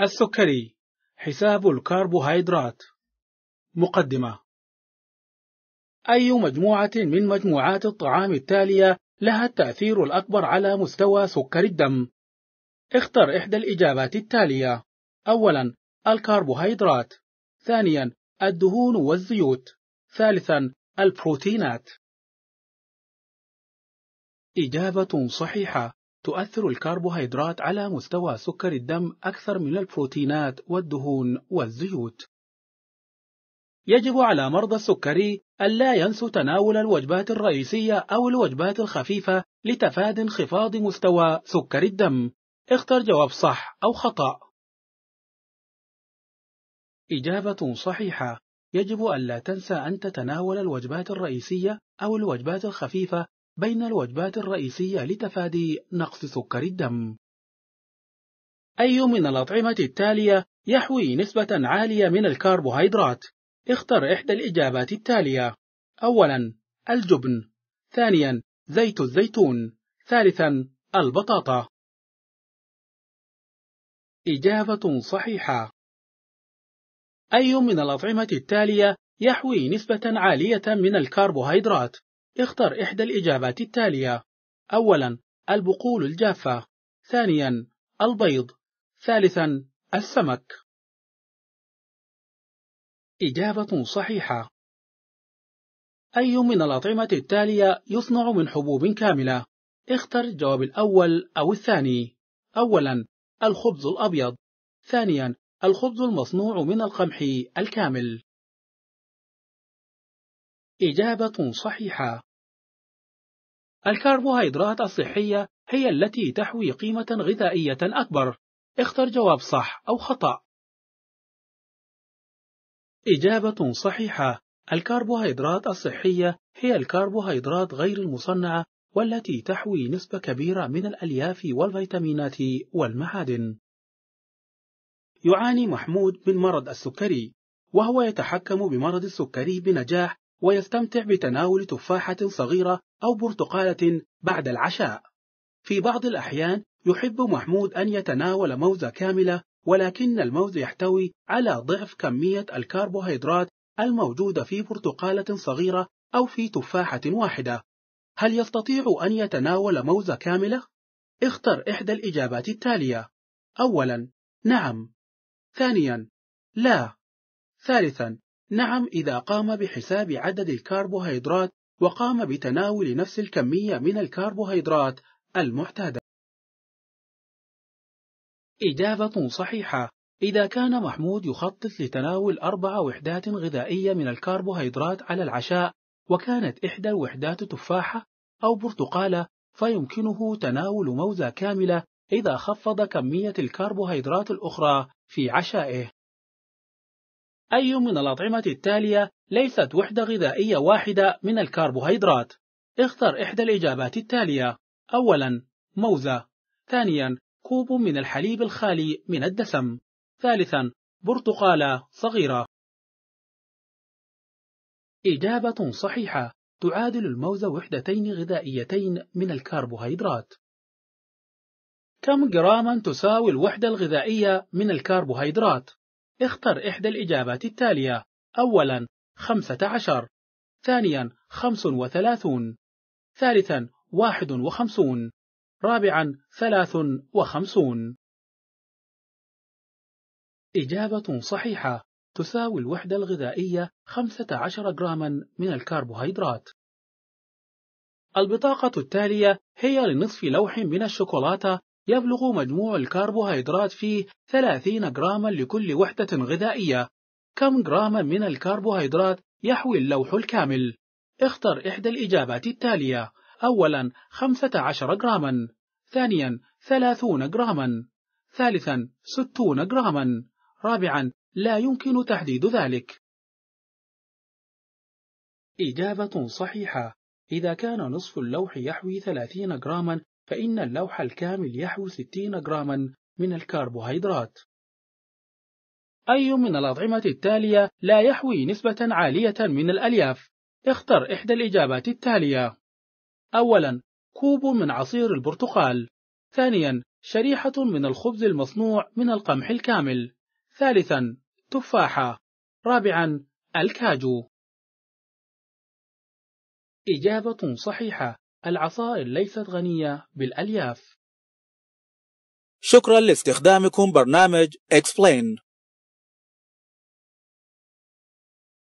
السكري حساب الكربوهيدرات مقدمة أي مجموعة من مجموعات الطعام التالية لها التأثير الأكبر على مستوى سكر الدم؟ اختر إحدى الإجابات التالية أولا الكربوهيدرات ثانيا الدهون والزيوت ثالثا البروتينات إجابة صحيحة تؤثر الكربوهيدرات على مستوى سكر الدم أكثر من البروتينات والدهون والزيوت يجب على مرضى السكري ألا ينسوا تناول الوجبات الرئيسية أو الوجبات الخفيفة لتفادي انخفاض مستوى سكر الدم اختر جواب صح أو خطأ إجابة صحيحة يجب ألا تنسى أن تتناول الوجبات الرئيسية أو الوجبات الخفيفة بين الوجبات الرئيسية لتفادي نقص سكر الدم أي من الأطعمة التالية يحوي نسبة عالية من الكربوهيدرات؟ اختر إحدى الإجابات التالية أولا الجبن ثانيا زيت الزيتون ثالثا البطاطا إجابة صحيحة أي من الأطعمة التالية يحوي نسبة عالية من الكربوهيدرات؟ اختر إحدى الإجابات التالية أولا البقول الجافة ثانيا البيض ثالثا السمك إجابة صحيحة أي من الأطعمة التالية يصنع من حبوب كاملة؟ اختر الجواب الأول أو الثاني أولا الخبز الأبيض ثانيا الخبز المصنوع من القمح الكامل إجابة صحيحة الكربوهيدرات الصحية هي التي تحوي قيمة غذائية أكبر اختر جواب صح أو خطأ إجابة صحيحة الكربوهيدرات الصحية هي الكربوهيدرات غير المصنعة والتي تحوي نسبة كبيرة من الألياف والفيتامينات والمعادن يعاني محمود من مرض السكري وهو يتحكم بمرض السكري بنجاح ويستمتع بتناول تفاحة صغيرة أو برتقالة بعد العشاء. في بعض الأحيان يحب محمود أن يتناول موزة كاملة ولكن الموز يحتوي على ضعف كمية الكربوهيدرات الموجودة في برتقالة صغيرة أو في تفاحة واحدة. هل يستطيع أن يتناول موزة كاملة؟ اختر إحدى الإجابات التالية: أولاً: نعم. ثانياً: لا. ثالثاً: نعم إذا قام بحساب عدد الكربوهيدرات وقام بتناول نفس الكمية من الكربوهيدرات المعتادة. إجابة صحيحة إذا كان محمود يخطط لتناول أربع وحدات غذائية من الكربوهيدرات على العشاء وكانت إحدى الوحدات تفاحة أو برتقالة فيمكنه تناول موزة كاملة إذا خفض كمية الكربوهيدرات الأخرى في عشائه أي من الأطعمة التالية ليست وحدة غذائية واحدة من الكربوهيدرات؟ اختر إحدى الإجابات التالية أولا موزة ثانيا كوب من الحليب الخالي من الدسم ثالثا برتقالة صغيرة إجابة صحيحة تعادل الموز وحدتين غذائيتين من الكربوهيدرات كم جراما تساوي الوحدة الغذائية من الكربوهيدرات؟ اختر إحدى الإجابات التالية أولا خمسة عشر ثانيا خمس وثلاثون ثالثا واحد وخمسون رابعا ثلاث وخمسون إجابة صحيحة تساوي الوحدة الغذائية 15 جراما من الكربوهيدرات البطاقة التالية هي لنصف لوح من الشوكولاتة يبلغ مجموع الكربوهيدرات فيه 30 جراما لكل وحدة غذائية كم جراما من الكربوهيدرات يحوي اللوح الكامل؟ اختر إحدى الإجابات التالية أولا 15 جراما ثانيا 30 جراما ثالثا 60 جراما رابعا لا يمكن تحديد ذلك إجابة صحيحة إذا كان نصف اللوح يحوي 30 جراما فإن اللوح الكامل يحوي 60 جراما من الكربوهيدرات أي من الأطعمة التالية لا يحوي نسبة عالية من الألياف؟ اختر إحدى الإجابات التالية أولا كوب من عصير البرتقال ثانيا شريحة من الخبز المصنوع من القمح الكامل ثالثا تفاحة رابعا الكاجو إجابة صحيحة العصائر ليست غنية بالألياف شكرا لاستخدامكم برنامج Explain